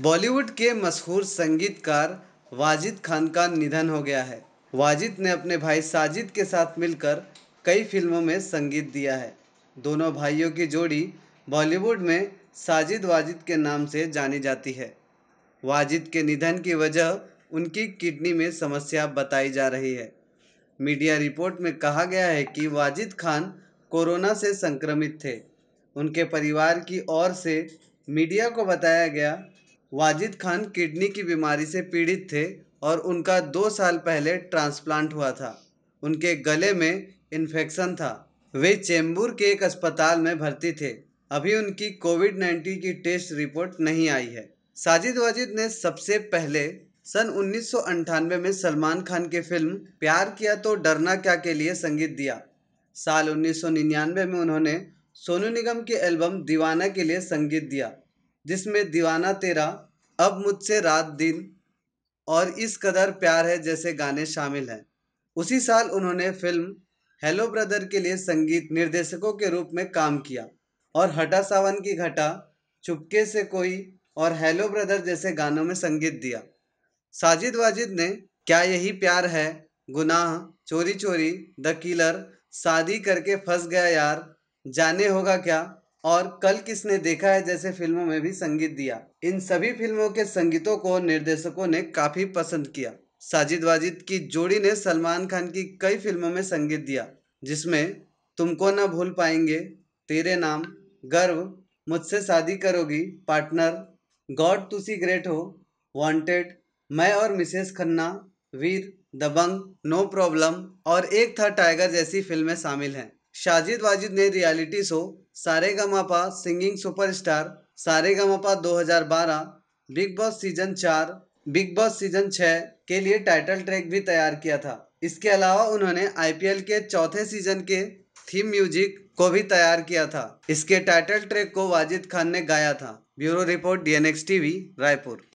बॉलीवुड के मशहूर संगीतकार वाजिद खान का निधन हो गया है वाजिद ने अपने भाई साजिद के साथ मिलकर कई फिल्मों में संगीत दिया है दोनों भाइयों की जोड़ी बॉलीवुड में साजिद वाजिद के नाम से जानी जाती है वाजिद के निधन की वजह उनकी किडनी में समस्या बताई जा रही है मीडिया रिपोर्ट में कहा गया है कि वाजिद खान कोरोना से संक्रमित थे उनके परिवार की ओर से मीडिया को बताया गया वाजिद खान किडनी की बीमारी से पीड़ित थे और उनका दो साल पहले ट्रांसप्लांट हुआ था उनके गले में इन्फेक्शन था वे चेंबूर के एक अस्पताल में भर्ती थे अभी उनकी कोविड नाइन्टीन की टेस्ट रिपोर्ट नहीं आई है साजिद वाजिद ने सबसे पहले सन उन्नीस में सलमान खान की फिल्म प्यार किया तो डरना क्या के लिए संगीत दिया साल 1999 में उन्होंने सोनू निगम की एल्बम दीवाना के लिए संगीत दिया जिसमें दीवाना तेरा अब मुझसे रात दिन और इस कदर प्यार है जैसे गाने शामिल हैं उसी साल उन्होंने फिल्म हेलो ब्रदर के लिए संगीत निर्देशकों के रूप में काम किया और हटा सावन की घटा चुपके से कोई और हेलो ब्रदर जैसे गानों में संगीत दिया साजिद वाजिद ने क्या यही प्यार है गुनाह चोरी चोरी द किलर शादी करके फंस गया यार जाने होगा क्या और कल किसने देखा है जैसे फिल्मों में भी संगीत दिया इन सभी फिल्मों के संगीतों को निर्देशकों ने काफी पसंद किया साजिद वाजिद की जोड़ी ने सलमान खान की कई फिल्मों में संगीत दिया जिसमें तुमको ना भूल पाएंगे तेरे नाम गर्व मुझसे शादी करोगी partner god Tussi great Ho wanted Main Aur Mrs Khanna Veer Dabangg no problem और एक था टाइगर जैसी फिल्में शामिल हैं साजिद वाजिद ने रियलिटी शो सारे गापा सिंगिंग सुपरस्टार हज़ार 2012 बिग बॉस सीजन चार बिग बॉस सीजन छः के लिए टाइटल ट्रैक भी तैयार किया था इसके अलावा उन्होंने आईपीएल के चौथे सीजन के थीम म्यूजिक को भी तैयार किया था इसके टाइटल ट्रैक को वाजिद खान ने गाया था bureau report D N Raipur